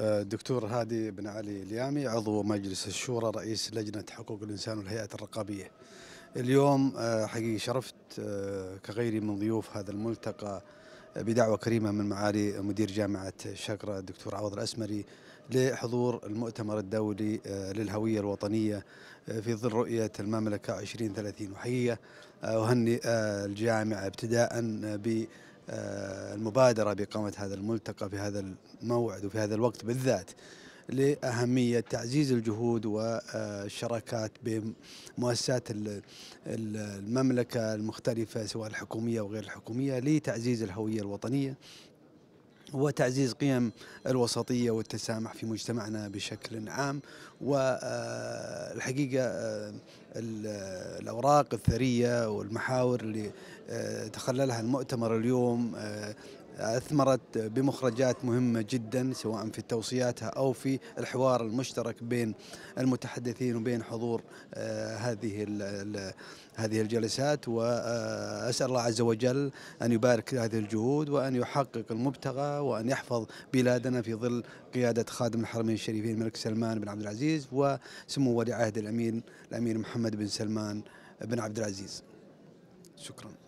الدكتور هادي بن علي اليامي عضو مجلس الشورى رئيس لجنة حقوق الإنسان والهيئة الرقابية اليوم آه، حقيقي شرفت آه، كغيري من ضيوف هذا الملتقى آه، بدعوة كريمة من معالي مدير جامعة شقرة الدكتور عوض الأسمري لحضور المؤتمر الدولي للهوية الوطنية في ظل رؤية المملكة 2030 وحقيقة أهني الجامعة ابتداء ب آه، المبادرة بإقامة هذا الملتقى في هذا الموعد وفي هذا الوقت بالذات لأهمية تعزيز الجهود والشراكات بمؤسسات المملكة المختلفة سواء الحكومية وغير الحكومية لتعزيز الهوية الوطنية وتعزيز قيم الوسطية والتسامح في مجتمعنا بشكل عام والحقيقة آه، آه، آه، الأوراق الثرية والمحاور اللي تخللها المؤتمر اليوم أثمرت بمخرجات مهمة جدا سواء في توصياتها أو في الحوار المشترك بين المتحدثين وبين حضور آه، هذه هذه الجلسات وأسأل آه، الله عز وجل أن يبارك هذه الجهود وأن يحقق المبتغى وأن يحفظ بلادنا في ظل قيادة خادم الحرمين الشريفين الملك سلمان بن عبد العزيز وسمو ولي عهد الأمين الأمير محمد بن سلمان بن عبد العزيز شكراً